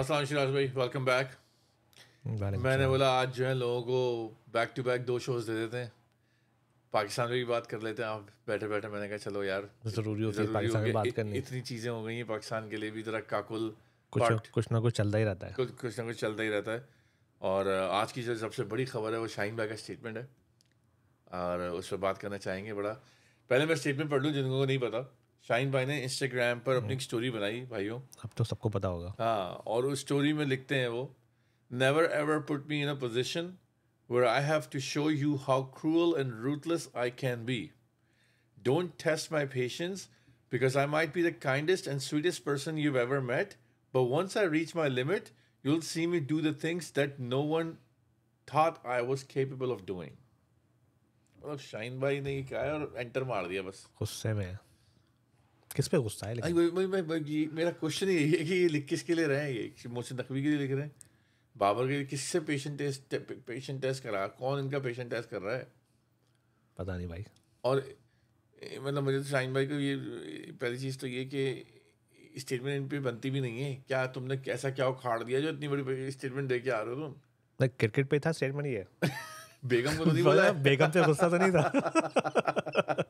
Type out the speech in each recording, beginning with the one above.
असलम शिराज भाई welcome back मैंने बोला आज जो है लोगों को बैक टू बैक दो शोज दे देते हैं पाकिस्तान में भी बात कर लेते हैं आप बैठे बैठे मैंने कहा चलो यार जरूरी होती है पाकिस्तान में बात करनी इतनी चीज़ें हो गई हैं पाकिस्तान के लिए भी ज़रा काकुल कुछ कुछ ना कुछ चलता ही रहता है कुछ कुछ ना कुछ चलता ही रहता है और आज की जो सबसे बड़ी खबर है वो शाहीन भाई का स्टेटमेंट है और उस पर बात करना चाहेंगे बड़ा पहले मैं स्टेटमेंट पढ़ लूँ जिनको नहीं पता शाइन भाई ने इंस्टाग्राम पर अपनी स्टोरी हम्म। बनाई भाइयों अब तो सबको पता होगा हाँ और उस स्टोरी में लिखते हैं वो never ever put me in a position where I have to show you how cruel and ruthless I can be don't test my patience because I might be the kindest and sweetest person you've ever met, but I reach my limit you you'll see me do the things that no one thought I was capable of doing. मतलब शाइन भाई ने ये कहा और enter मार दिया बस गुस्से में किस पे गुस्सा है लेकिन? मैं, मैं, मैं, ये, मेरा क्वेश्चन ये है कि ये लिख किसके लिए रहे हैं ये मोहसिन नकवी के लिए लिख रहे हैं बाबर के लिए किससे पेशेंट टेस्ट पेशेंट टेस्ट करा कौन इनका पेशेंट टेस्ट कर रहा है पता नहीं भाई और मतलब मुझे तो शाहिन भाई को ये पहली चीज़ तो ये कि स्टेटमेंट इन पर बनती भी नहीं है क्या तुमने कैसा क्या उखाड़ दिया जो इतनी बड़ी स्टेटमेंट दे के आ रहे हो तुम क्रिकेट पे था स्टेटमेंट ये बेगम को तो नहीं बोला बेगम से गुस्सा तो नहीं था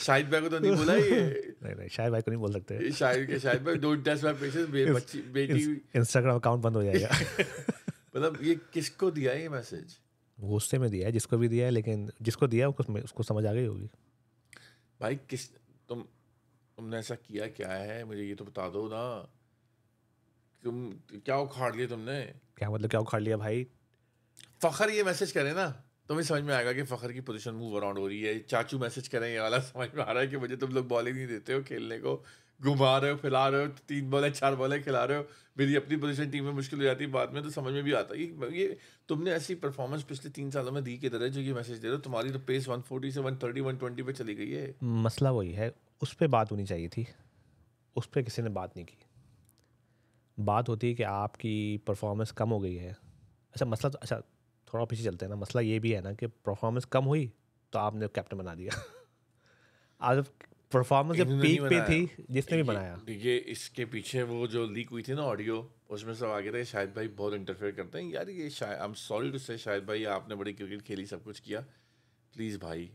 शाहिद भाई को तो नहीं बोला ये नहीं नहीं शाहिद भाई को नहीं बोल सकते शाहिद के शाहिद भाई डोंट टच माय पेशेंस बच्ची बेटी इंस्टाग्राम अकाउंट बंद हो जाएगा मतलब ये किसको दिया ये मैसेज गुस्से में दिया है जिसको भी दिया है लेकिन जिसको दिया उसको उसको समझ आ गई होगी भाई किस तुम तुमने ऐसा किया क्या है मुझे ये तो बता दो ना तुम क्या उखाड़ लिया तुमने क्या मतलब क्या उखाड़ लिया भाई फखर ये मैसेज करे ना तुम्हें तो समझ में आएगा कि फ़खर की पोजीशन मूव अराउंड हो रही है चाचू मैसेज करें ये वाला समझ में आ रहा है कि मुझे तुम लोग बॉलिंग नहीं देते हो खेलने को घुमा रहे हो फैला रहे हो तीन बॉलें चार बॉलें खिला रहे हो मेरी अपनी पोजीशन टीम में मुश्किल हो जाती है बाद में तो समझ में भी आता है ये ये तुमने ऐसी परफॉर्मेंस पिछले तीन सालों में दी दर है जो ये मैसेज दे रहे हो तुम्हारी तो पेस वन फोर्टी से वन थर्टी वन ट्वेंटी पर चली गई है मसला वही है उस पर बात होनी चाहिए थी उस पर किसी ने बात नहीं की बात होती है कि आपकी परफॉर्मेंस कम हो गई है अच्छा मसला तो अच्छा थोड़ा पीछे चलते हैं ना मसला ये भी है ना कि परफॉर्मेंस कम हुई तो आपने कैप्टन बना दिया आज परफॉर्मेंस जब पीक पे थी जिसने भी बनाया ये इसके पीछे वो जो लीक हुई थी ना ऑडियो उसमें सब आगे थे शायद भाई बहुत इंटरफेयर करते हैं यार ये आई एम सॉरी टू से शायद भाई आपने बड़ी क्रिकेट खेली सब कुछ किया प्लीज़ भाई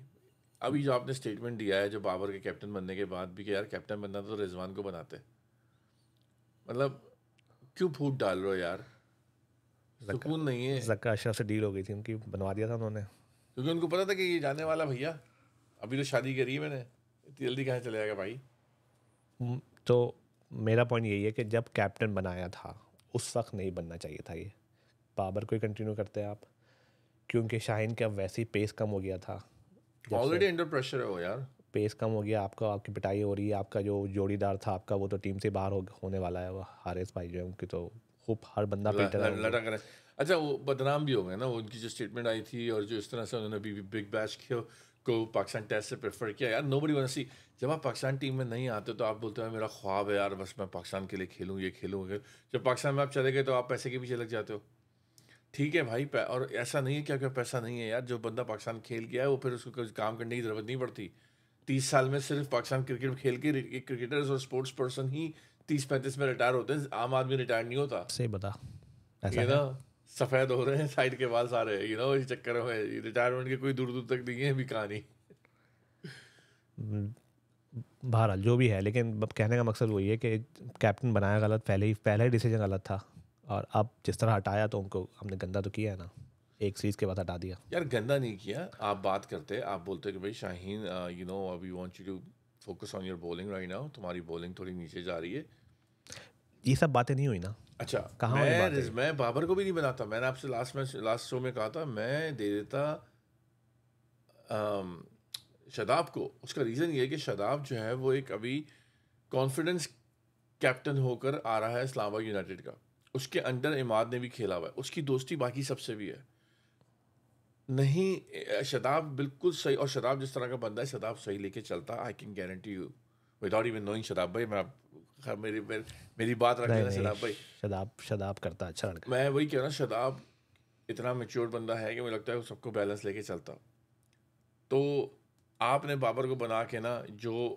अभी जो आपने स्टेटमेंट दिया है जो बाबर के कैप्टन बनने के बाद भी कि यार कैप्टन बनना तो रिजवान को बनाते मतलब क्यों फूट डाल रहे हो यार सुकून नहीं है जक्का अशरफ से डील हो गई थी उनकी बनवा दिया था उन्होंने क्योंकि उनको पता था कि ये जाने वाला भैया अभी तो शादी करी है मैंने इतनी जल्दी कहाँ चले जाएगा भाई तो मेरा पॉइंट यही है कि जब कैप्टन बनाया था उस वक्त नहीं बनना चाहिए था ये बाबर को ही कंटिन्यू करते हैं आप क्योंकि शाहिन का वैसे ही पेस कम हो गया था ऑलरेडी अंडर प्रेशर है वो यार पेस कम हो गया आपका आपकी पिटाई हो रही है आपका जो जोड़ीदार था आपका वो तो टीम से बाहर हो, होने वाला है वो हारिस भाई जो है उनकी तो होप हर बंदा पेटर लटक रहा है अच्छा वो बदनाम भी हो गए ना उनकी जो स्टेटमेंट आई थी और जो इस तरह से उन्होंने अभी बिग बैश को पाकिस्तान टेस्ट से प्रेफर किया यार नो बड़ी वनसी जब आप पाकिस्तान टीम में नहीं आते तो आप बोलते हो मेरा ख्वाब है यार बस मैं पाकिस्तान के लिए खेलूँ ये खेलूँ जब पाकिस्तान में आप चले गए तो आप पैसे के पीछे लग जाते हो ठीक है भाई और ऐसा नहीं है क्या क्या पैसा नहीं है यार जो बंदा पाकिस्तान खेल गया है वो फिर उसको कुछ काम करने की ज़रूरत नहीं पड़ती तीस साल में सिर्फ पाकिस्तान क्रिकेट खेल के क्रिकेटर्स और स्पोर्ट्स पर्सन ही तीस पैंतीस में रिटायर होते हैं आम आदमी रिटायर नहीं होता सही बता ऐसा ना सफेद हो रहे हैं साइड के बाल सारे यू नो इस चक्कर में रिटायरमेंट के कोई दूर दूर तक नहीं है अभी कहानी हम्म, बहरहाल जो भी है लेकिन कहने का मकसद वही है कि कैप्टन बनाया गलत पहले ही पहला ही डिसीजन गलत था और अब जिस तरह हटाया तो उनको हमने गंदा तो किया है ना एक सीरीज के बाद हटा दिया यार गंदा नहीं किया आप बात करते आप बोलते कि भाई Shaheen you know we want you to focus on your bowling right now तुम्हारी बॉलिंग थोड़ी नीचे जा रही है ये सब बातें नहीं हुई ना अच्छा कहाँ मैं मैं बाबर को भी नहीं बनाता मैंने आपसे लास्ट मैच लास्ट शो में कहा था मैं दे देता शदाब को उसका रीज़न ये है कि शदाब जो है वो एक अभी कॉन्फिडेंस कैप्टन होकर आ रहा है इस्लामाबाद यूनाइटेड का उसके अंडर इमाद ने भी खेला हुआ है उसकी दोस्ती बाकी सबसे भी है नहीं शदाब बिल्कुल सही और शताब जिस तरह का बंदा है शताब सही लेके चलता I can guarantee you without even knowing Shadab भाई मैं आप मेरी मेरी, बात रख रहे शताब भाई शदाब शताब करता अच्छा लड़का मैं वही कह रहा हूँ शताब इतना मेच्योर बंदा है कि मुझे लगता है वो सबको बैलेंस लेके चलता तो आपने बाबर को बना के ना जो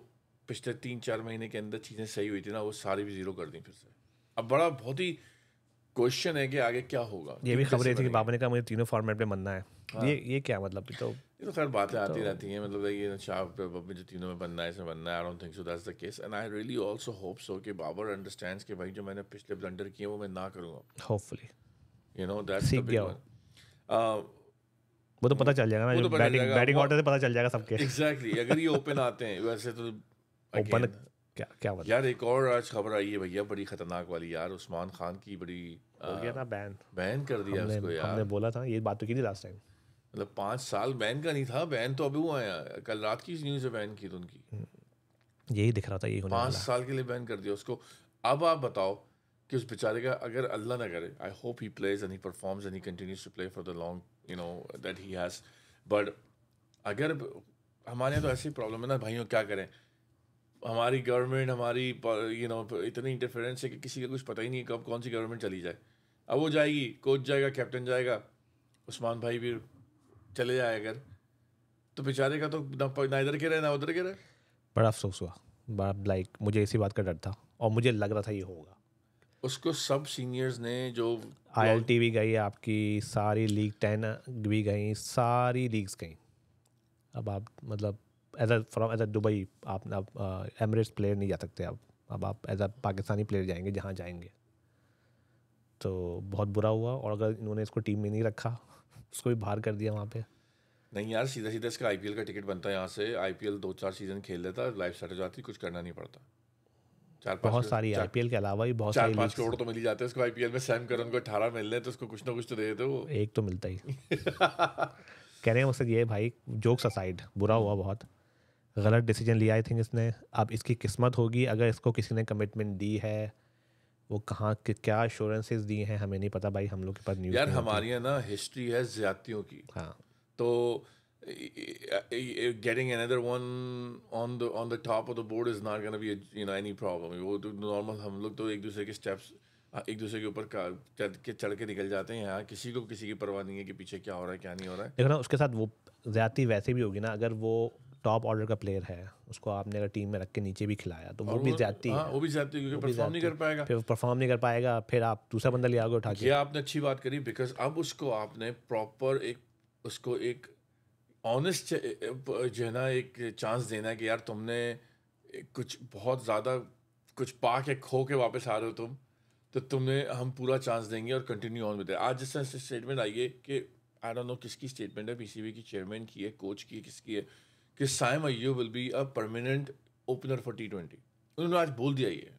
पिछले तीन चार महीने के अंदर चीज़ें सही हुई थी ना वो सारी भी ज़ीरो कर दी फिर से अब बड़ा बहुत ही क्वेश्चन है कि आगे क्या होगा ये भी खबर थी कि बाबा ने कहा मुझे तीनों फॉर्मेट में बनना है हाँ। ये ये क्या मतलब तो ये तो खैर बातें आती तो रहती हैं मतलब ये शाह मुझे तीनों में बनना है इसमें बनना है I don't think so that's the case and I really also hope so कि बाबर अंडरस्टैंड्स कि भाई जो मैंने पिछले ब्लंडर किए वो मैं ना करूँगा होपफुली यू नो दैट्स सीख गया uh, वो तो पता चल जाएगा ना बैटिंग बैटिंग ऑर्डर से पता चल जाएगा सबके एग्जैक्टली अगर ये ओपन आते हैं वैसे तो ओपन क्या क्या मतलब? यार एक और आज खबर आई है भैया बड़ी खतरनाक वाली यार उस्मान खान की बड़ी हो गया बैन हाँ। बैन कर दिया हमने, उसको यार हमने बोला था ये बात तो की थी लास्ट टाइम मतलब पाँच साल बैन का नहीं था बैन तो अभी हुआ है कल रात की न्यूज बैन की उनकी हम्म। यही दिख रहा था यही पाँच साल के लिए बैन कर दिया उसको अब आप बताओ कि उस बेचारे का अगर अल्लाह ना करे I hope he plays and he performs and he continues to play for the long you know that he has but अगर हमारे यहाँ तो ऐसी प्रॉब्लम है ना भाइयों क्या करें हमारी गवर्नमेंट हमारी यू नो इतनी इंटरफेरेंस है कि किसी का कुछ पता ही नहीं कब कौन सी गवर्नमेंट चली जाए अब वो जाएगी कोच जाएगा कैप्टन जाएगा उस्मान भाई भी चले जाए अगर तो बेचारे का तो ना इधर के रहे ना उधर के रहे बड़ा अफसोस हुआ बड़ा लाइक मुझे इसी बात का डर था और मुझे लग रहा था ये होगा उसको सब सीनियर्स ने जो आई एल टी भी गई आपकी सारी लीग टेन भी गई सारी लीग्स गई अब आप मतलब as a from as a Dubai आप एमरेट्स प्लेयर नहीं जा सकते आप अब आप एज अ पाकिस्तानी प्लेयर जाएंगे जहाँ जाएंगे तो बहुत बुरा हुआ और अगर इन्होंने इसको टीम में नहीं रखा उसको भी बाहर कर दिया वहाँ पे नहीं यार सीधा सीधा इसका आईपीएल का टिकट बनता है यहाँ से आईपीएल दो चार सीजन खेल लेता लाइफ सेट हो जाती कुछ करना नहीं पड़ता चार बहुत सारी आईपीएल के अलावा भी बहुत चार पाँच करोड़ तो मिल जाते हैं उसको आईपीएल में सैम करन को अठारह मिल रहे तो उसको कुछ ना कुछ तो दे देते एक तो मिलता ही कह रहे हैं मुझसे ये भाई जोक्स असाइड बुरा हुआ बहुत गलत डिसीजन लिया आई थिंक इसने अब इसकी किस्मत होगी अगर इसको किसी ने कमिटमेंट दी है वो कहाँ क्या अश्योरेंसेज दिए हैं हमें नहीं पता भाई हम लोग के पास न्यूज़ यार हमारी है ना हिस्ट्री है ज्यादतियों की हाँ तो getting another one on the on the top of the board is not going be a, you know any problem वो तो normal हम लोग तो एक दूसरे के steps एक दूसरे के ऊपर चढ़ के चढ़ के निकल जाते हैं यहाँ किसी को किसी की परवाह नहीं है कि पीछे क्या हो रहा है क्या नहीं हो रहा है देखो ना उसके साथ वो ज़्यादा वैसे भी होगी ना अगर वो टॉप ऑर्डर का प्लेयर है उसको आपने अगर टीम में रख के नीचे भी खिलाया तो वो भी जाती हाँ, है वो भी जाती है क्योंकि परफॉर्म नहीं कर पाएगा फिर परफॉर्म नहीं कर पाएगा फिर आप दूसरा बंदा ले आओगे उठा के ये आपने अच्छी बात करी बिकॉज अब उसको आपने प्रॉपर एक उसको एक ऑनेस्ट जो है ना एक चांस देना है कि यार तुमने कुछ बहुत ज़्यादा कुछ पा के खो के वापस आ रहे हो तुम तो तुम्हें हम पूरा चांस देंगे और कंटिन्यू ऑन विद आज जिस तरह से स्टेटमेंट आई है कि आई डोंट नो किसकी स्टेटमेंट है पीसीबी की चेयरमैन की है कोच की है किसकी है कि Saim Ayub will be a permanent opener for T twenty उन्होंने आज बोल दिया ये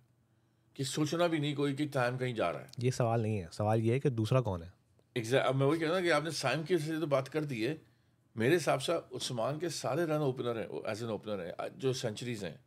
कि सोचना भी नहीं कोई कि टाइम कहीं जा रहा है ये सवाल नहीं है सवाल ये है कि दूसरा कौन है एग्जैक्ट अब मैं वही कह रहा हूँ कि आपने साइम की से तो बात कर दी है मेरे हिसाब से उस्मान के सारे रन ओपनर हैं एज एन ओपनर हैं जो सेंचुरीज हैं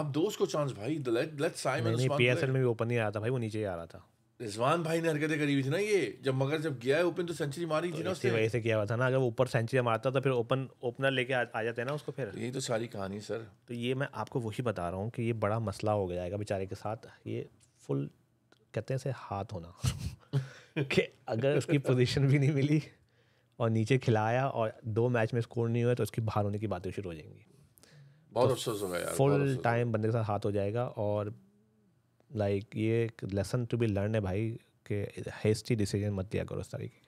आप दोस्त को चांस भाई लेट लेट साइम नहीं, नहीं पीएसएल में भी ओपन नहीं आ रहा था भाई वो नीचे ही आ रहा था रिजवान भाई ने हरकतें करी हुई थी ना ये जब मगर जब गया है ओपन तो सेंचुरी मारी तो थी ना उसने वजह से किया हुआ था ना अगर ऊपर सेंचुरी मारता तो फिर ओपन ओपनर लेके आ, आ जाते हैं ना उसको फिर यही तो सारी कहानी सर तो ये मैं आपको वही बता रहा हूँ कि ये बड़ा मसला हो गया है बेचारे के साथ ये फुल कहते हैं से हाथ होना कि अगर उसकी पोजिशन भी नहीं मिली और नीचे खिलाया और दो मैच में स्कोर नहीं हुआ तो उसकी बाहर होने की बातें शुरू हो जाएंगी बहुत तो अफसोस हो गया फुल टाइम बंदे के साथ हाथ हो जाएगा और लाइक ये एक लेसन टू बी लर्न है भाई कि हेस्टी डिसीजन मत लिया करो उस तरीके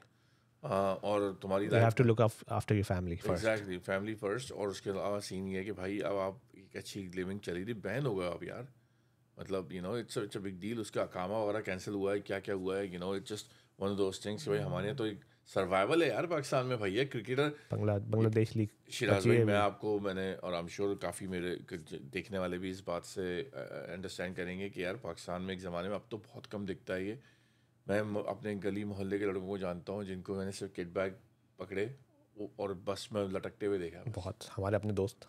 और तुम्हारी have to look after your family first exactly family first और उसके अलावा सीन ये है कि भाई अब आप एक अच्छी लिविंग चली थी बैन हो गए आप यार मतलब you know it's it's a big deal उसका कामा वगैरह कैंसिल हुआ है क्या क्या हुआ है you know it's just one of those things भाई हमारे तो एक सर्वाइवल है यार पाकिस्तान में भैया क्रिकेटर बांग्लादेश लीग शिराज भाई मैं आपको मैंने और आई एम श्योर काफ़ी मेरे देखने वाले भी इस बात से अंडरस्टैंड करेंगे कि यार पाकिस्तान में एक ज़माने में अब तो बहुत कम दिखता है ये मैं अपने गली मोहल्ले के लड़कों को जानता हूँ जिनको मैंने सिर्फ किट बैग पकड़े और बस में लटकते हुए देखा बहुत हमारे अपने दोस्त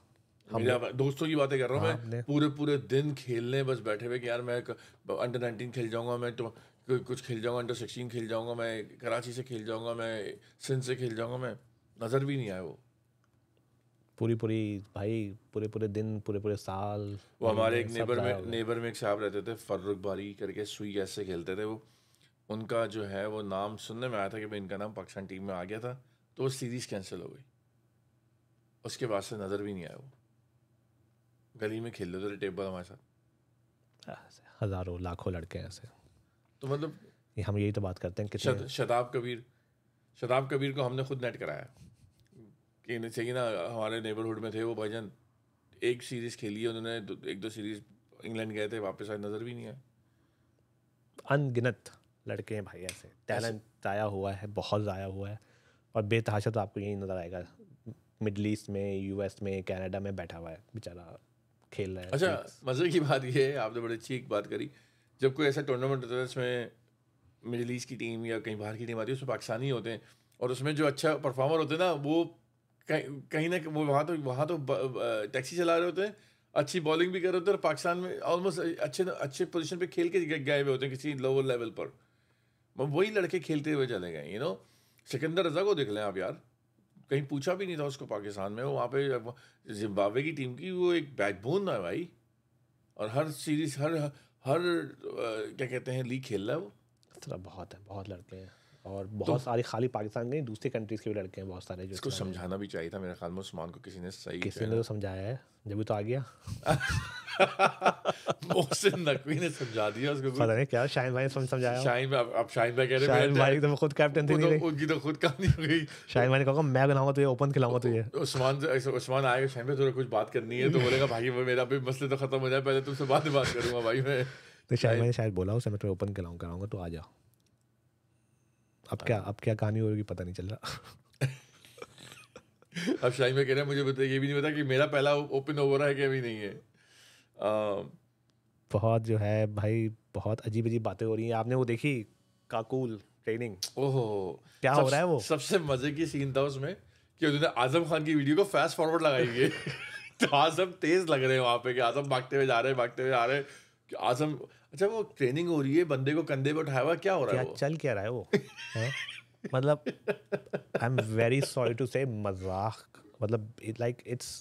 हम दोस्तों की बातें कर रहा हूँ हाँ, मैं पूरे पूरे दिन खेलने बस बैठे हुए कि यार मैं अंडर नाइनटीन खेल जाऊँगा मैं तो कुछ खेल जाऊँगा अंडर सिक्सटीन खेल जाऊँगा मैं कराची से खेल जाऊँगा मैं सिंध से खेल जाऊँगा मैं नज़र भी नहीं आया वो पूरी पूरी भाई पूरे पूरे दिन पूरे पूरे साल वो हमारे एक नेबर में नेबर में एक साहब रहते थे फर्रुख बारी करके सुई ऐसे से खेलते थे वो उनका जो है वो नाम सुनने में आया था कि भाई इनका नाम पाकिस्तान टीम में आ गया था तो वो सीरीज़ कैंसिल हो गई उसके बाद से नज़र भी नहीं आया वो गली में खेल रहे थे टेबल हमारे साथ हज़ारों लाखों लड़के ऐसे तो मतलब हम यही तो बात करते हैं शद, शदाब कबीर शदाब कबीर को हमने खुद नेट कराया कि चाहिए ना हमारे नेबरहुड में थे वो भजन एक सीरीज़ खेली है उन्होंने एक दो सीरीज़ इंग्लैंड गए थे वापस आए नज़र भी नहीं आए अनगिनत लड़के हैं भाई ऐसे टैलेंट ज़ाया हुआ है बहुत ज़ाया हुआ है और बेतहाशा तो आपको यही नज़र आएगा मिडल ईस्ट में यू में कैनेडा में बैठा हुआ है बेचारा खेल रहा है अच्छा मज़े की बात यह है आपने बड़ी अच्छी एक बात करी जब कोई ऐसा टूर्नामेंट होता है जिसमें मिडिल ईस्ट की टीम या कहीं बाहर की टीम आती है उसमें पाकिस्तानी होते हैं और उसमें जो अच्छा परफॉर्मर होते हैं ना वो कहीं कहीं ना वो वहाँ तो वहाँ तो टैक्सी चला रहे होते हैं अच्छी बॉलिंग भी कर रहे होते हैं और पाकिस्तान में ऑलमोस्ट अच्छे अच्छे पोजिशन पर खेल के गए हुए होते हैं किसी लोअर लेवल पर वही लड़के खेलते हुए चले गए यू नो सिकंदर रजा को देख लें आप यार कहीं पूछा भी नहीं था उसको पाकिस्तान में वो वहाँ पे जिम्बाब्वे की टीम की वो एक बैकबोन था भाई और हर सीरीज हर हर क्या कहते हैं लीग खेल रहा है वो थोड़ा बहुत है बहुत लड़के हैं और तो बहुत तो, सारी खाली पाकिस्तान के दूसरी कंट्रीज के भी लड़के हैं बहुत सारे जो इसको समझाना भी चाहिए था मेरे ख्याल में उस्मान को किसी ने सही किसी ने तो समझाया है जब तो आ गया मोहसिन नकवी ने समझा दिया उसको पता नहीं क्या शाहिन भाई ने समझाया शाहिन भाई अब शाहिन भाई कह रहे हैं भाई तो खुद कैप्टन थी नहीं तो उनकी तो खुद कहानी हो गई शाहिन भाई ने कहा मैं बनाऊंगा तुझे ओपन खिलाऊंगा तुझे तो उस्मान उस्मान आएगा शाहिन भाई थोड़ा कुछ बात करनी है तो बोलेगा भाई मेरा भी मसले तो खत्म हो जाए पहले तुमसे बाद में बात करूंगा भाई मैं तो शाहिन भाई शायद बोला उसे मैं तुम्हें ओपन खिलाऊंगा कराऊंगा तो आ जाओ अब क्या अब क्या कहानी होगी पता नहीं चल रहा अब शाही में कह रहा हैं मुझे बता ये भी नहीं पता कि मेरा पहला ओपन ओवर है कि अभी नहीं है आ, बहुत जो है भाई बहुत अजीब अजीब बातें हो रही हैं आपने वो देखी काकुल ट्रेनिंग ओहो क्या सब, हो रहा है वो सबसे मजे की सीन था उसमें कि उन्होंने आजम खान की वीडियो को फास्ट फॉरवर्ड लगाई है तो आजम तेज लग रहे हैं वहाँ पे कि आजम भागते हुए जा रहे हैं भागते हुए जा रहे हैं आजम अच्छा वो ट्रेनिंग हो रही है बंदे को कंधे पर उठाया हुआ क्या हो रहा है चल क्या रहा है वो मतलब I am very sorry to say मजाक मतलब लाइक इट्स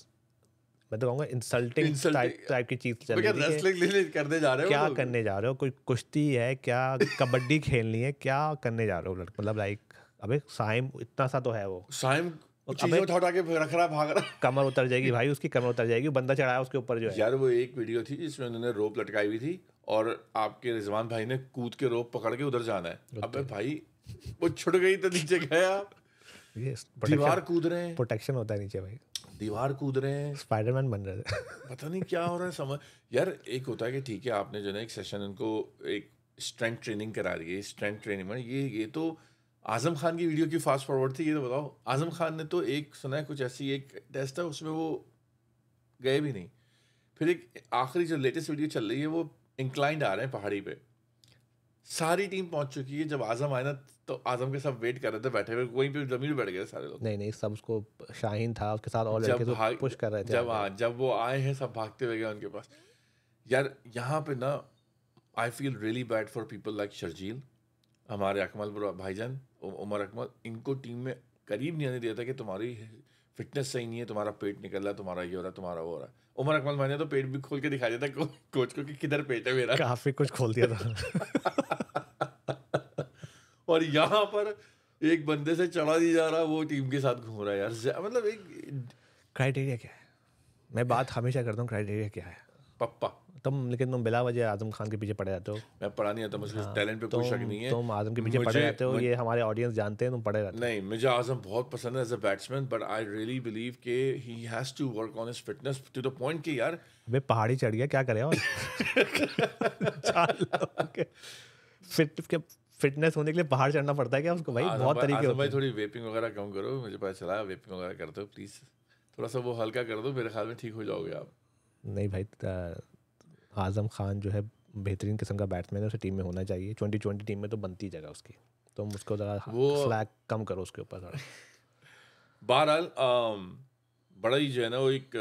मैं तो कहूँगा इंसल्टिंग टाइप टाइप की चीज़ चल रही है करने जा रहे हो क्या करने जा रहे हो कोई कुश्ती है क्या कबड्डी खेलनी है क्या करने जा रहे हो मतलब लाइक अबे साइम इतना सा तो है वो साइम चीजें उठा उठा के रख रहा भाग रहा कमर उतर जाएगी भाई उसकी कमर उतर जाएगी बंदा चढ़ाया उसके ऊपर जो है यार वो एक वीडियो थी जिसमें उन्होंने रोप लटकाई हुई थी और आपके रिजवान भाई ने कूद के रोप पकड़ के उधर जाना है अब भाई वो छुट गई तो नीचे गया दीवार कूद रहे हैं प्रोटेक्शन होता है नीचे भाई दीवार कूद रहे हैं स्पाइडरमैन बन रहे थे पता नहीं क्या हो रहा है समझ यार एक होता है कि ठीक है आपने जो ना एक सेशन उनको एक स्ट्रेंथ ट्रेनिंग करा रही है स्ट्रेंथ ट्रेनिंग में ये ये तो आज़म खान की वीडियो की फास्ट फॉरवर्ड थी ये तो बताओ आज़म खान ने तो एक सुना है कुछ ऐसी एक टेस्ट है उसमें वो गए भी नहीं फिर एक आखिरी जो लेटेस्ट वीडियो चल रही है वो इंक्लाइंड आ रहे हैं पहाड़ी पे सारी टीम पहुंच चुकी है जब आजम आए ना तो आजम के साथ वेट कर रहे थे बैठे हुए वहीं भी जमीन बैठ गए सारे लोग नहीं नहीं सब उसको शाहीन था उसके साथ और लड़के तो पुश कर रहे थे जब हाँ जब वो आए हैं सब भागते हुए गए उनके पास यार यहाँ पे ना I feel really bad for people like Sharjeel हमारे अकमल भाईजान उमर अकमल इनको टीम में करीब नहीं आने दिया था कि तुम्हारी फिटनेस सही नहीं है तुम्हारा पेट निकल रहा है तुम्हारा ये हो रहा है तुम्हारा वो हो रहा है उमर अकमल भाई ने तो पेट भी खोल के दिखा दिया था को, कोच को कि किधर पेट है मेरा काफ़ी कुछ खोल दिया था और यहाँ पर एक बंदे से चढ़ा दी जा रहा वो टीम के साथ घूम रहा है यार मतलब एक क्राइटेरिया क्या है मैं बात हमेशा करता हूँ क्राइटेरिया क्या है पप्पा तुम लेकिन तुम बिला वजह आजम खान के पीछे पड़े जाते हो मैं पढ़ा नहीं आता मुझे टैलेंट हाँ, पे कोई शक नहीं है तुम आजम के पीछे पड़े जाते हो ये हमारे ऑडियंस जानते हैं तुम पड़े रहते नहीं मुझे आजम बहुत पसंद है as a batsman but I really believe के he has to work on his fitness to the point कि यार वे पहाड़ी चढ़ गया क्या करे और फिट के फिटनेस होने के लिए पहाड़ चढ़ना पड़ता है क्या उसको भाई बहुत तरीके होते भाई थोड़ी वेपिंग वगैरह कम करो मुझे पता चला वेपिंग वगैरह कर दो प्लीज़ थोड़ा सा वो हल्का कर दो मेरे ख्याल में ठीक हो जाओगे आप नहीं भाई आज़म खान जो है बेहतरीन किस्म का बैट्समैन है उसे टीम में होना चाहिए ट्वेंटी ट्वेंटी टीम में तो बनती जगह उसकी तो हम उसको ज़रा स्लैक कम करो उसके ऊपर बहरहाल बड़ा ही जो है ना वो एक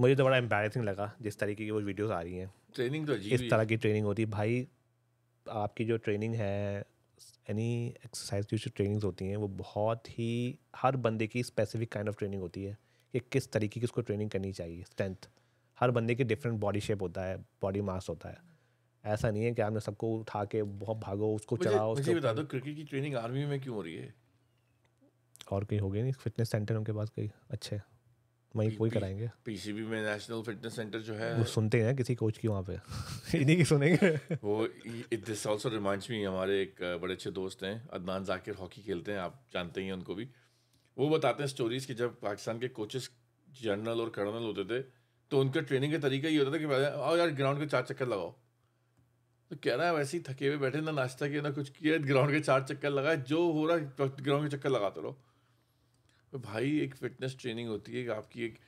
मुझे तो बड़ा एम्बेसिंग लगा जिस तरीके की वो वीडियोस आ रही हैं ट्रेनिंग तो इस तरह की ट्रेनिंग होती है भाई आपकी जो ट्रेनिंग है एनी एक्सरसाइज की जो ट्रेनिंग्स होती हैं वो बहुत ही हर बंदे की स्पेसिफिक काइंड ऑफ ट्रेनिंग होती है कि किस तरीके की उसको ट्रेनिंग करनी चाहिए स्ट्रेंथ हर बंदे की डिफरेंट बॉडी शेप होता है बॉडी मास होता है ऐसा नहीं है कि आपने सबको उठा के बहुत भागो उसको चलाओ मुझे बता दो क्रिकेट की ट्रेनिंग आर्मी में क्यों हो रही है और कहीं हो गई नहीं फिटनेस सेंटर उनके पास कहीं अच्छे वहीं कोई कराएंगे पीसीबी में नेशनल फिटनेस सेंटर जो है वो सुनते हैं किसी कोच की वहाँ पे इन्हीं की सुनेंगे वो दिस आल्सो रिमाइंड्स मी हमारे एक बड़े अच्छे दोस्त हैं अदनान जाकिर हॉकी खेलते हैं आप जानते ही हैं उनको भी वो बताते हैं स्टोरीज कि जब पाकिस्तान के कोचेस जनरल और कर्नल होते थे तो उनका ट्रेनिंग का तरीका ये होता था कि आओ यार ग्राउंड के चार चक्कर लगाओ तो कह रहा है वैसे ही थके हुए बैठे ना नाश्ता किया ना कुछ किया ग्राउंड के चार चक्कर लगाए जो हो रहा है ग्राउंड के चक्कर लगाते रहो तो भाई एक फिटनेस ट्रेनिंग होती है आपकी एक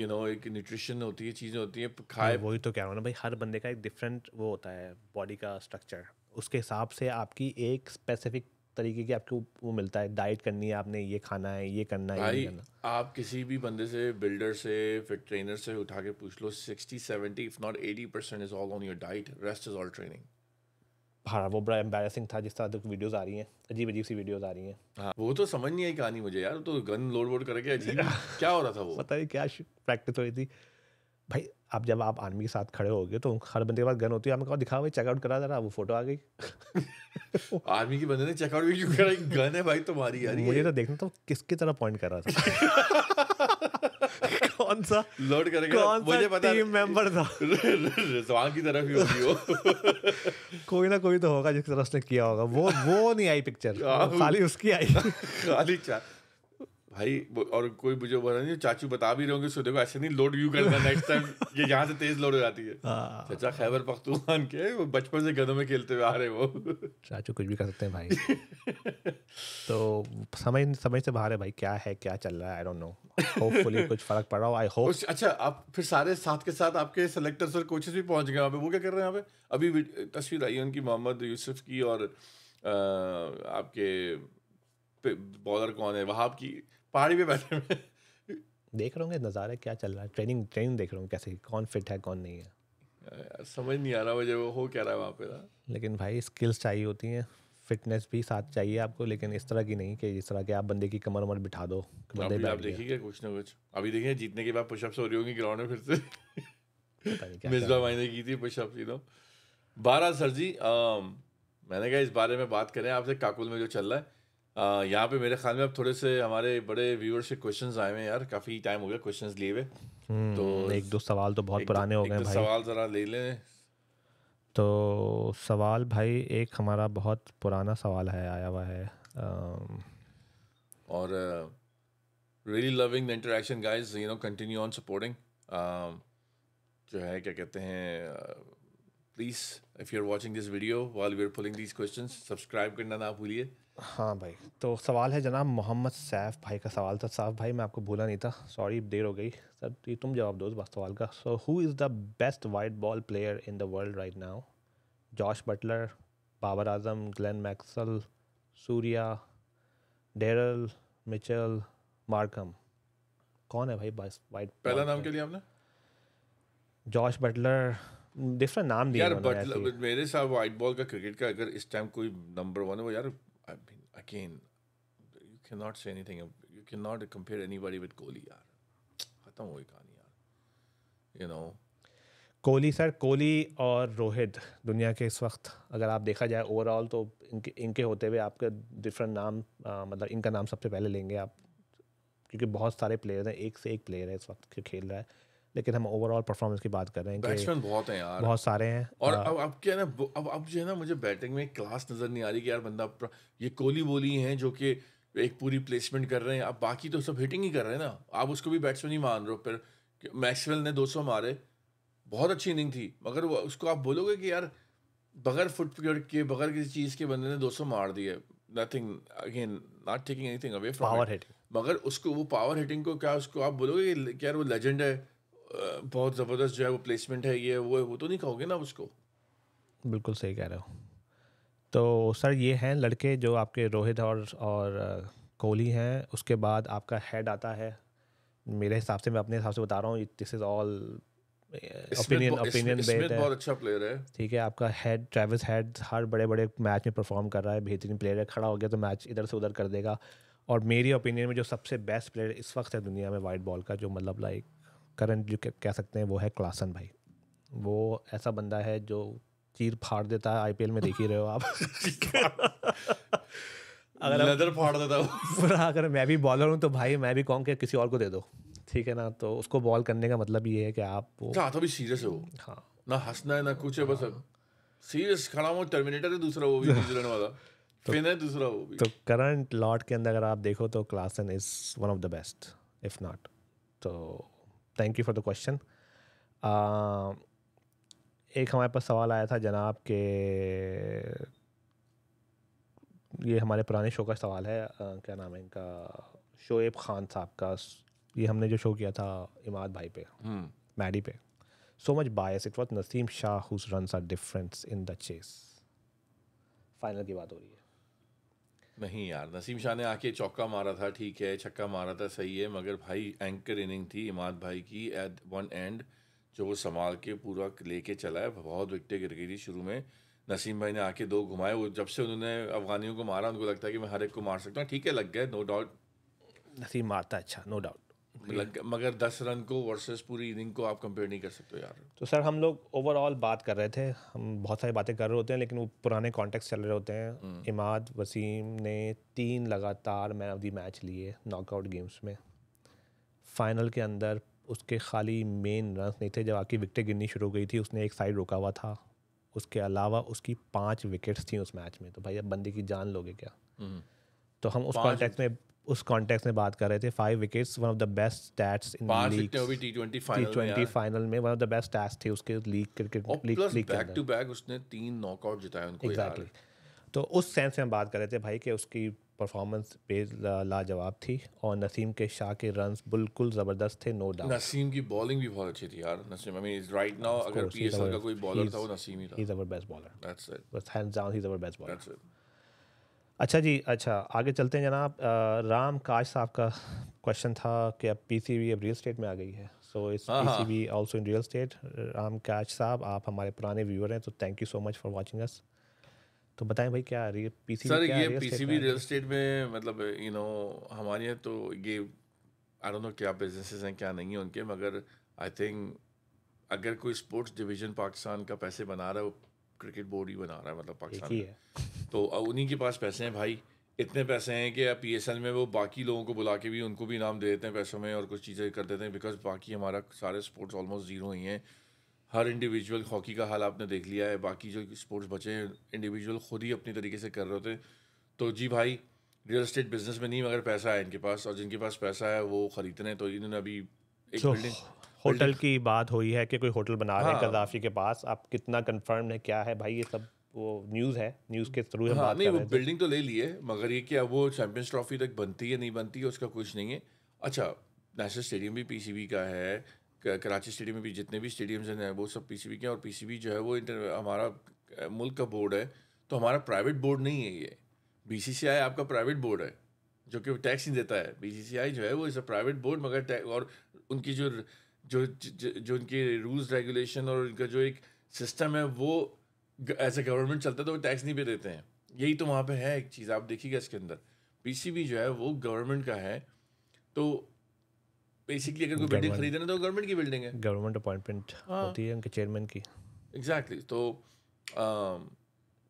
यू नो एक न्यूट्रिशन होती है चीज़ें होती हैं हाँ, खाए वही तो क्या हो ना भाई हर बंदे का एक डिफरेंट वो होता है बॉडी का स्ट्रक्चर उसके हिसाब से आपकी एक स्पेसिफिक तरीके की आपको वो मिलता है डाइट करनी है आपने ये खाना है ये करना है भाई ये करना। आप किसी भी बंदे से बिल्डर से फिर ट्रेनर से उठा के पूछ लो sixty seventy if not eighty percent is all on your diet rest is all training हाँ वो बड़ा एम्बेसिंग था जिस तरह तक वीडियोस आ रही हैं अजीब अजीब सी वीडियोस आ रही हैं हाँ वो तो समझ नहीं आई कहानी मुझे यार तो गन लोड वोड करके अजीब क्या हो रहा था वो पता नहीं क्या प्रैक्टिस हो रही थी भाई आप जब आप आर्मी के साथ खड़े हो गए तो हर बंदे के पास गन होती है आपने कहा दिखा भाई चेकआउट करा जरा वो फोटो आ गई आर्मी के बंदे ने चेकआउट भी क्यों कराई गन है भाई तुम्हारी यार मुझे तो देखना तो किसकी तरह पॉइंट कर रहा था कौन सा लोड करेगा कौन सा मुझे पता टीम मेंबर था रिजवान की तरफ ही होगी वो कोई ना कोई तो होगा जिस तरह उसने किया होगा वो वो नहीं आई पिक्चर खाली उसकी आई खाली चार भाई और कोई मुझे बोल रहा नहीं चाचू बता भी रहे होंगे सो देखो ऐसे नहीं लोड यू करना नेक्स्ट टाइम ये यहाँ से तेज लोड हो जाती है हाँ। चाचा खैबर पख्तूखान के वो बचपन से गधों में खेलते हुए आ रहे वो चाचू कुछ भी कर सकते हैं भाई तो समय समय से बाहर है भाई क्या है क्या चल रहा है आई डोंट नो होपफुली कुछ फर्क पड़ रहा हो आई होप अच्छा आप फिर सारे साथ के साथ आपके सेलेक्टर्स और कोचेस भी पहुंच गए वहाँ पे वो क्या कर रहे हैं यहाँ पे अभी तस्वीर आई है उनकी मोहम्मद यूसुफ की और आपके बॉलर कौन है वहाँ की पहाड़ी पे बैठे हुए देख रहा हूँ नज़ारा क्या चल रहा है ट्रेनिंग ट्रेनिंग देख रहा हूँ कैसे कौन फिट है कौन नहीं है समझ नहीं आ रहा मुझे वो हो क्या रहा है वहाँ पे ना लेकिन भाई स्किल्स चाहिए होती हैं फिटनेस भी साथ चाहिए आपको लेकिन इस तरह की नहीं कि इस तरह के आप बंदे की कमर उमर बिठा दो बंदे आप देखिए कुछ ना कुछ अभी देखिए जीतने के बाद पुशअप्स हो रही होंगी ग्राउंड में फिर से मिसबा मैंने की थी पुशअप यू नो बारह सर जी मैंने कहा इस बारे में बात करें आपसे काकुल में जो चल रहा है यहाँ पे मेरे ख्याल में अब थोड़े से हमारे बड़े व्यूअर्स से क्वेश्चन आए हैं यार काफ़ी टाइम हो गया क्वेश्चन लिए हुए हम्म, तो एक दो सवाल तो बहुत पुराने हो गए भाई सवाल ज़रा ले लें तो सवाल भाई एक हमारा बहुत पुराना सवाल है आया हुआ है और really loving the interaction guys you know continue on supporting जो है क्या कहते हैं please if you are watching this video while we are pulling these questions subscribe करना ना भूलिए हाँ भाई तो सवाल है जनाब मोहम्मद सैफ भाई का सवाल था साफ भाई मैं आपको भूला नहीं था सॉरी देर हो गई सर ये तुम जवाब दो बस सवाल का so who is the best white ball player in the world right now Josh Buttler Babar Azam Glenn Maxwell Surya Daryl Mitchell Markram कौन है भाई बस वाइट पहला नाम के लिए आपने जॉश बटलर डिफरेंट नाम दिया यार बट मेरे साथ वाइट बॉल का क्रिकेट का अगर इस टाइम कोई नंबर वन है वो यार again you can not say anything you can not compare anybody with Kohli यार खत्म हो गई कहानी यार you know Kohli sir Kohli और रोहित दुनिया के इस वक्त अगर आप देखा जाए ओवरऑल तो इनके इनके होते हुए आपके डिफरेंट नाम आ, मतलब इनका नाम सबसे पहले लेंगे आप क्योंकि बहुत सारे प्लेयर हैं एक से एक प्लेयर है इस वक्त खेल रहा है लेकिन हम ओवरऑल परफॉर्मेंस की बात कर रहे हैं बैट्समैन बहुत हैं यार बहुत सारे हैं और हाँ। अब अब क्या ना अब अब जो है ना मुझे बैटिंग में क्लास नज़र नहीं आ रही कि यार बंदा ये कोहली बोली हैं जो कि एक पूरी प्लेसमेंट कर रहे हैं अब बाकी तो सब हिटिंग ही कर रहे हैं ना आप उसको भी बैट्समैन ही मान रहे हो फिर मैक्सवेल ने 200 मारे बहुत अच्छी इनिंग थी मगर वो उसको आप बोलोगे कि यार बगैर फुट के बगैर किसी चीज़ के बंदे ने 200 मार दिए nothing again not taking anything away from power hitting मगर उसको वो पावर हिटिंग को क्या उसको आप बोलोगे कि यार वो लेजेंड है बहुत ज़बरदस्त जो है वो प्लेसमेंट है ये वो है वो तो नहीं कहोगे ना उसको बिल्कुल सही कह रहे हो तो सर ये हैं लड़के जो आपके रोहित और और कोहली हैं उसके बाद आपका हेड आता है मेरे हिसाब से मैं अपने हिसाब से बता रहा हूँ this is all opinion opinion based बहुत अच्छा प्लेयर है ठीक है आपका हेड ट्रेविस हेड हर बड़े बड़े मैच में परफॉर्म कर रहा है बेहतरीन प्लेयर है खड़ा हो गया तो मैच इधर से उधर कर देगा और मेरी ओपिनियन में जो सबसे बेस्ट प्लेयर इस वक्त है दुनिया में वाइट बॉल का जो मतलब लाइक करंट जो कह सकते हैं वो है क्लासन भाई वो ऐसा बंदा है जो चीर फाड़ देता है आईपीएल में देख ही रहे हो आप अगर नजर फाड़ देता हूँ हाँ, अगर मैं भी बॉलर हूँ तो भाई मैं भी कहूँ कि किसी और को दे दो ठीक है ना तो उसको बॉल करने का मतलब ये है कि आप वो हाँ तो भी सीरियस है वो हाँ ना हंसना है ना कुछ है बस सीरियस खड़ा हूँ टर्मिनेटर है दूसरा वो भी न्यूजीलैंड वाला तो, फिन है दूसरा वो भी तो करंट तो- लॉट तो के अंदर अगर आप देखो तो Klaasen is one of the best if not तो thank you for the question एक हमारे पास सवाल आया था जनाब के ये हमारे पुराने शो का सवाल है क्या नाम है इनका शोएब खान साहब का ये हमने जो शो किया था इमाद भाई पे हम्म। मैडी पे so much bias it was Naseem Shah whose run are difference in the chase final की बात हो रही है नहीं यार नसीम शाह ने आके चौका मारा था ठीक है छक्का मारा था सही है मगर भाई एंकर इनिंग थी इमाद भाई की एट वन एंड जो वो संभाल के पूरा लेके चला है बहुत विकटें गिर गई थी शुरू में नसीम भाई ने आके दो घुमाए वो जब से उन्होंने अफगानियों को मारा उनको लगता है कि मैं हर एक को मार सकता हूँ ठीक है लग गए नो डाउट नसीम मारता अच्छा नो डाउट मतलब मगर दस रन को वर्सेस पूरी इनिंग को आप कंपेयर नहीं कर सकते यार तो सर हम लोग ओवरऑल बात कर रहे थे हम बहुत सारी बातें कर रहे होते हैं लेकिन वो पुराने कॉन्टेक्ट चल रहे होते हैं हम्म। इमाद वसीम ने तीन लगातार मैन ऑफ द मैच लिए नॉकआउट गेम्स में फाइनल के अंदर उसके खाली मेन रन नहीं थे जब आपकी विकटें गिननी शुरू हो गई थी उसने एक साइड रुका हुआ था उसके अलावा उसकी पाँच विकेट्स थी उस मैच में तो भाई अब बंदे की जान लोगे क्या हम्म। तो हम उस कॉन्टेक्ट में उस कॉन्टेक्स्ट में बात कर रहे थे five wickets one of the best stats in league टी20 फाइनल फाइनल में one of the best stats थे उसके league cricket league league back to back उसने तीन नॉकआउट जिताए उनको exactly. तो उस सेंस में हम बात कर रहे थे भाई कि उसकी परफॉर्मेंस बेज लाजवाब थी और नसीम के शाह के रन बिल्कुल ज़बरदस्त थे नो डाउट नसीम की बॉलिंग भी बहुत अच्छी थी यार Naseem I mean right now अगर पीएसएल का कोई बॉलर था वो नसीम ही था he is our best bowler that's it बस hands down he is our best bowler that's it अच्छा जी अच्छा आगे चलते हैं जनाब राम काश साहब का क्वेश्चन था कि अब पीसीबी अब रियल स्टेट में आ गई है so it's PCB also in real estate Ram Kash साहब आप हमारे पुराने व्यूअर हैं तो thank you so much for watching us तो बताएं भाई क्या पी पीसीबी सर पी ये पीसीबी रियल स्टेट में मतलब यू नो हमारे यहाँ तो ये आई डोंट नो क्या बिजनेसेस हैं क्या नहीं है उनके मगर आई थिंक अगर कोई स्पोर्ट्स डिवीजन पाकिस्तान का पैसे बना रहा है वो क्रिकेट बोर्ड ही बना रहा है मतलब पाकिस्तान तो उन्हीं के पास पैसे हैं भाई इतने पैसे हैं कि पी एस एल में वो बाकी लोगों को बुला के भी उनको भी इनाम दे देते हैं पैसों में और कुछ चीज़ें कर देते हैं बिकॉज बाकी हमारा सारे स्पोर्ट्स ऑलमोस्ट ज़ीरो ही हैं हर इंडिविजुअल हॉकी का हाल आपने देख लिया है बाकी जो स्पोर्ट्स बचे हैं इंडिविजुअल खुद ही अपनी तरीके से कर रहे होते हैं तो जी भाई रियल इस्टेट बिजनेस में नहीं मगर पैसा है इनके पास और जिनके पास पैसा है वो रहे हैं तो इन्होंने अभी एक बिल्डिंग होटल की बात हुई है कि कोई होटल बना रहे हैं कदाफी हाँ। के पास आप कितना कंफर्म है क्या है भाई ये सब वो न्यूज़ है न्यूज़ के थ्रू हाँ, नहीं वो बिल्डिंग तो ले ली है मगर ये क्या वो चैम्पियंस ट्रॉफी तक बनती है नहीं बनती है उसका कुछ नहीं है अच्छा नेशनल स्टेडियम भी पी का है कराची स्टेडियम में भी जितने भी स्टेडियम्स हैं वो सब पी के हैं और पी जो है वो इंटर हमारा मुल्क का बोर्ड है तो हमारा प्राइवेट बोर्ड नहीं है ये बी आपका प्राइवेट बोर्ड है जो कि टैक्स नहीं देता है बी जो है वो इस प्राइवेट बोर्ड मगर और उनकी जो जो जो, जो उनकी रूल्स रेगुलेशन और उनका जो एक सिस्टम है वो ऐसे गवर्नमेंट चलता है तो वो टैक्स नहीं भी देते हैं यही तो वहाँ पे है एक चीज़ आप देखिएगा इसके अंदर पीसीबी जो है वो गवर्नमेंट का है तो बेसिकली अगर कोई बिल्डिंग खरीदे ना तो गवर्नमेंट की बिल्डिंग है गवर्नमेंट अपॉइंटमेंट हाँ। होती है उनके चेयरमैन की एग्जैक्टली exactly, तो आ, um,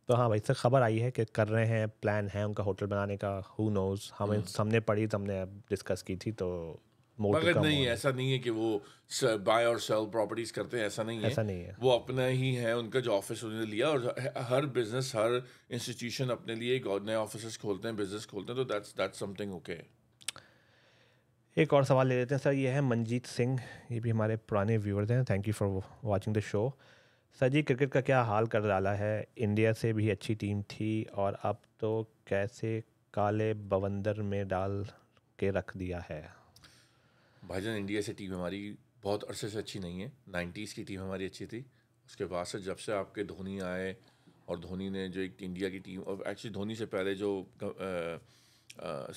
तो हाँ भाई सर खबर आई है कि कर रहे हैं प्लान है उनका होटल बनाने का हु नोज हमें सामने पढ़ी तो हमने डिस्कस की थी तो मगर नहीं ऐसा नहीं है कि वो बाय और सेल प्रॉपर्टीज करते हैं ऐसा नहीं ऐसा है नहीं है वो अपना ही है उनका जो ऑफिस उन्होंने लिया और हर बिजनेस हर इंस्टीट्यूशन अपने लिए नए ऑफिस खोलते हैं बिजनेस खोलते हैं तो दैट्स दैट्स समथिंग ओके एक और सवाल ले लेते हैं सर ये है मनजीत सिंह ये भी हमारे पुराने व्यूअर्स हैं thank you for watching the show sir ji cricket का क्या हाल कर डाला है इंडिया से भी अच्छी टीम थी और अब तो कैसे काले बवंदर में डाल के रख दिया है भाईजान इंडिया से टीम हमारी बहुत अरसे से अच्छी नहीं है नाइन्टीज़ की टीम हमारी अच्छी थी उसके बाद से जब से आपके धोनी आए और धोनी ने जो एक इंडिया की टीम और एक्चुअली धोनी से पहले जो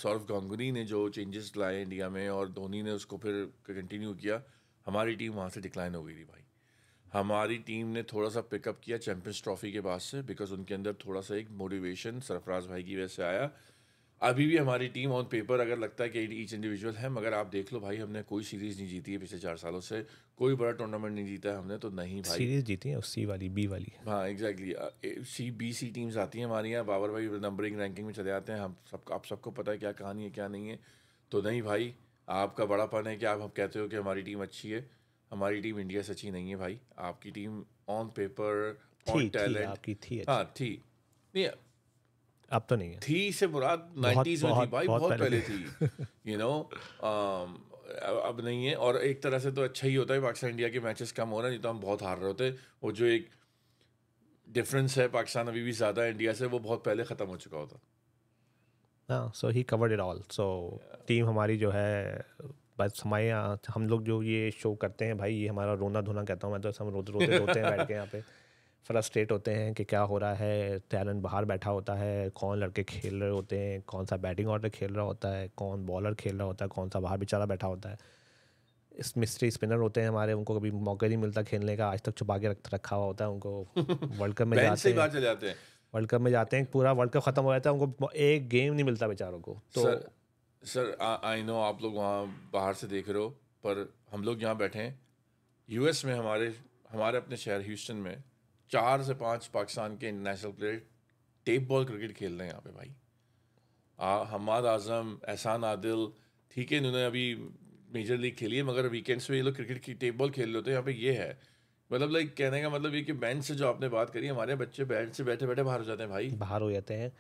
सौरभ गांगुली ने जो चेंजेस लाए इंडिया में और धोनी ने उसको फिर कंटिन्यू किया हमारी टीम वहाँ से डिक्लाइन हो गई थी भाई हमारी टीम ने थोड़ा सा पिकअप किया चैम्पियंस ट्रॉफी के बाद से बिकॉज उनके अंदर थोड़ा सा एक मोटिवेशन सरफराज भाई की वजह से आया अभी भी हमारी टीम ऑन पेपर अगर लगता है कि ईच इंडिविजुअल है मगर आप देख लो भाई हमने कोई सीरीज नहीं जीती है पिछले चार सालों से कोई बड़ा टूर्नामेंट नहीं जीता है हमने तो नहीं भाई सीरीज जीती है हाँ, सी वाली बी वाली हाँ exactly C B C teams आती हैं हमारे यहाँ बाबर भाई नंबरिंग रैंकिंग में चले आते हैं हम सब आप सबको पता है क्या कहानी है क्या नहीं है तो नहीं भाई आपका बड़ापन है कि आप हम कहते हो कि हमारी टीम अच्छी है हमारी टीम इंडिया से अच्छी नहीं है भाई आपकी team on paper on talent आपकी थी हाँ थी नहीं अब तो नहीं है थी से मुराद नाइन्टीज में थी भाई बहुत, बहुत पहले थी यू नो um, अब नहीं है और एक तरह से तो अच्छा ही होता है पाकिस्तान इंडिया के मैचेस कम हो रहे हैं नहीं तो हम बहुत हार रहे होते वो जो एक डिफरेंस है पाकिस्तान अभी भी ज़्यादा इंडिया से वो बहुत पहले ख़त्म हो चुका होता हाँ so he covered it all so team हमारी जो है बस हमारे यहाँ हम लोग जो ये शो करते हैं भाई ये हमारा रोना धोना कहता हूँ मैं तो हम रोते रोते रोते हैं बैठ के यहाँ पे फ्रस्ट्रेट होते हैं कि क्या हो रहा है टैलेंट बाहर बैठा होता है कौन लड़के खेल रहे होते हैं कौन सा बैटिंग ऑर्डर खेल रहा होता है कौन बॉलर खेल रहा होता है कौन सा बाहर बेचारा बैठा होता है इस मिस्ट्री स्पिनर होते हैं हमारे उनको कभी मौका नहीं मिलता खेलने का आज तक छुपा के रख रखा हुआ होता है उनको वर्ल्ड कप में जाते हैं वर्ल्ड कप में जाते हैं पूरा वर्ल्ड कप ख़त्म हो जाता है उनको एक गेम नहीं मिलता बेचारों को तो सर सर आई नो आप लोग वहाँ बाहर से देख रहे हो पर हम लोग यहाँ बैठे हैं यूएस में हमारे हमारे अपने शहर ह्यूस्टन में चार से पाँच पाकिस्तान के international player tape ball cricket खेल रहे हैं यहाँ पे भाई आ, हमाद आजम एहसान आदिल ठीक है इन्होंने अभी मेजर लीग खेली है मगर वीकेंड्स में ये लोग क्रिकेट की टेप बॉल खेल रहे होते हैं यहाँ पे ये है मतलब लाइक कहने का मतलब ये कि बेंच से जो आपने बात करी हमारे बच्चे बेंच से बैठे बैठे बाहर हो जाते हैं भाई बाहर हो जाते हैं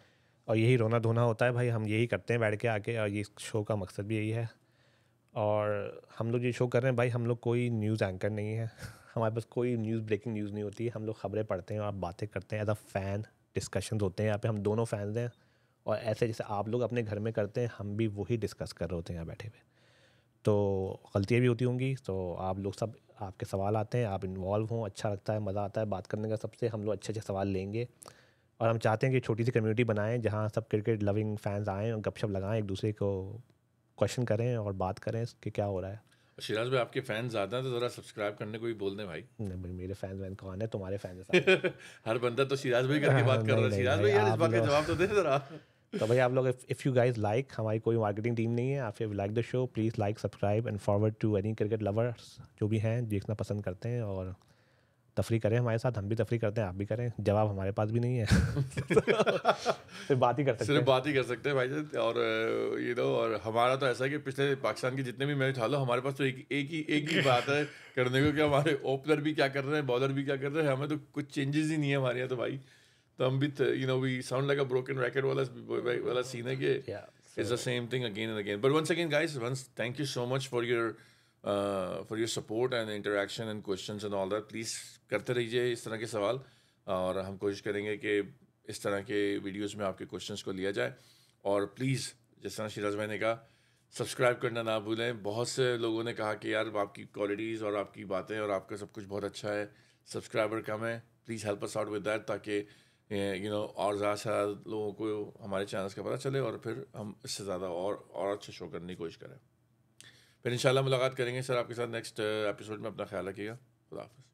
और यही रोना धोना होता है भाई हम यही करते हैं बैठ के आके और ये शो का मकसद भी यही है और हम लोग ये शो कर रहे हैं भाई हम लोग कोई न्यूज़ एंकर नहीं है हमारे पास कोई न्यूज़ ब्रेकिंग न्यूज़ नहीं होती हम लोग खबरें पढ़ते हैं और बातें करते हैं एज अ फ़ैन डिस्कशन होते हैं यहाँ पे हम दोनों फ़ैन हैं और ऐसे जैसे आप लोग अपने घर में करते हैं हम भी वही डिस्कस कर रहे होते हैं यहाँ बैठे हुए तो गलतियाँ भी होती होंगी तो आप लोग सब आपके सवाल आते हैं आप इन्वॉल्व हों अच्छा लगता है मज़ा आता है बात करने का सबसे हम लोग अच्छे अच्छे सवाल लेंगे और हम चाहते हैं कि छोटी सी कम्युनिटी बनाएं जहां सब क्रिकेट लविंग फ़ैन्स आएँ और गपशप लगाएं एक दूसरे को क्वेश्चन करें और बात करें कि क्या हो रहा है शिराज भाई आपके फैन ज्यादा हैं तो जरा सब्सक्राइब करने को भी बोल दें भाई नहीं भाई मेरे फैन वैन कौन है तुम्हारे फैन है हर बंदा तो शिराज भाई करके हाँ, बात कर रहा है शिराज भाई यार इस बात का जवाब तो दे जरा तो भाई आप लोग इफ़ यू गाइज लाइक हमारी कोई मार्केटिंग टीम नहीं है आप like the show please like subscribe and forward to any cricket lovers जो भी हैं देखना पसंद करते हैं और तफरी करें हमारे साथ हम भी तफरी करते हैं आप भी करें जवाब हमारे पास भी नहीं है सिर्फ बात ही कर सकते सिर्फ बात ही कर सकते हैं भाई जान और ये uh, दो और हमारा तो ऐसा है कि पिछले पाकिस्तान के जितने भी मैच हाल हमारे पास तो एक एक ही एक ही बात है करने को कि हमारे ओपनर भी क्या कर रहे हैं बॉलर भी क्या कर रहे हैं हमें तो कुछ चेंजेस ही नहीं है हमारे यहाँ तो भाई तो हम भी you know we sound like a broken racket वाला वाला सीन है कि it's the same thing again and again but once again guys once thank you so much for your for your support and interaction and question and all that please करते रहिए इस तरह के सवाल और हम कोशिश करेंगे कि इस तरह के वीडियोज़ में आपके क्वेश्चन को लिया जाए और प्लीज़ जिस तरह शिराज भाई ने कहा सब्सक्राइब करना ना भूलें बहुत से लोगों ने कहा कि यार आपकी क्वालिटीज़ और आपकी बातें और आपका सब कुछ बहुत अच्छा है सब्सक्राइबर कम है please help us out with that ताकि यू नो और ज़्यादा से ज़्यादा लोगों को हमारे चैनल्स का पता चले और फिर हम इससे ज़्यादा और और अच्छा शो करने की कोशिश करें फिर इंशाल्लाह मुलाकात करेंगे सर आपके साथ नेक्स्ट एपिसोड uh, में अपना ख्याल रखिएगा खुदा